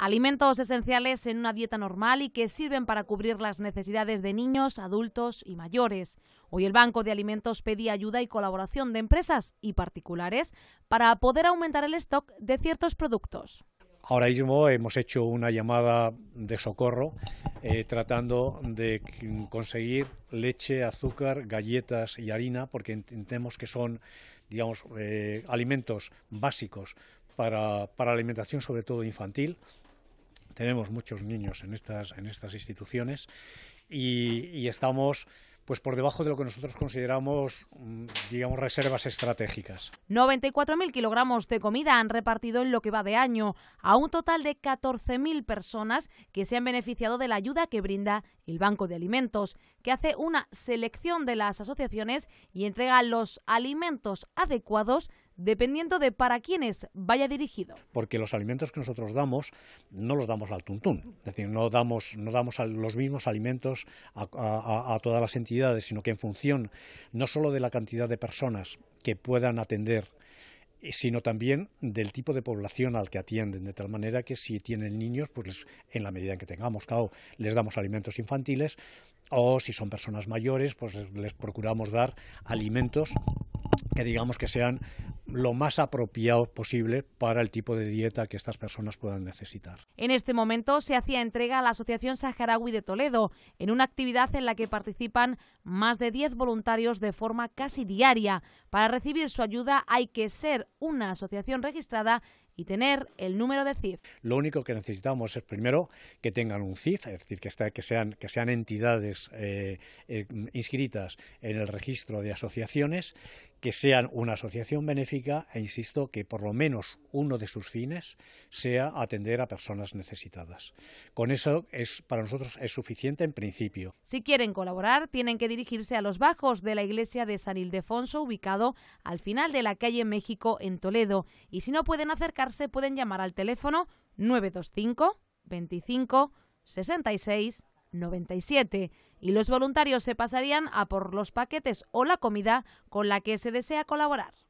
Alimentos esenciales en una dieta normal y que sirven para cubrir las necesidades de niños, adultos y mayores. Hoy el Banco de Alimentos pedía ayuda y colaboración de empresas y particulares para poder aumentar el stock de ciertos productos. Ahora mismo hemos hecho una llamada de socorro eh, tratando de conseguir leche, azúcar, galletas y harina, porque entendemos que son eh, alimentos básicos para, para alimentación sobre todo infantil, tenemos muchos niños en estas, instituciones y, estamos pues por debajo de lo que nosotros consideramos, mm, digamos, reservas estratégicas. 94.000 kilogramos de comida han repartido en lo que va de año a un total de 14.000 personas que se han beneficiado de la ayuda que brinda el Banco de Alimentos, que hace una selección de las asociaciones y entrega los alimentos adecuados dependiendo de para quiénes vaya dirigido. Porque los alimentos que nosotros damos no los damos al tuntún, es decir, no damos, no damos los mismos alimentos a, todas las entidades, sino que en función no solo de la cantidad de personas que puedan atender sino también del tipo de población al que atienden, de tal manera que si tienen niños, pues en la medida en que tengamos, claro, les damos alimentos infantiles, o si son personas mayores, pues les procuramos dar alimentos que digamos que sean lo más apropiado posible para el tipo de dieta que estas personas puedan necesitar. En este momento se hacía entrega a la Asociación Saharaui de Toledo, en una actividad en la que participan más de 10 voluntarios de forma casi diaria. Para recibir su ayuda hay que ser una asociación registrada y tener el número de CIF. Lo único que necesitamos es primero que tengan un CIF, es decir, que, sean, que sean entidades eh, eh, inscritas en el registro de asociaciones, que sean una asociación benéfica e insisto que por lo menos uno de sus fines sea atender a personas necesitadas. Con eso es para nosotros es suficiente en principio. Si quieren colaborar, tienen que dirigirse a los bajos de la iglesia de San Ildefonso ubicado al final de la calle México en Toledo y si no pueden acercarse se pueden llamar al teléfono 925 25 66 97 y los voluntarios se pasarían a por los paquetes o la comida con la que se desea colaborar.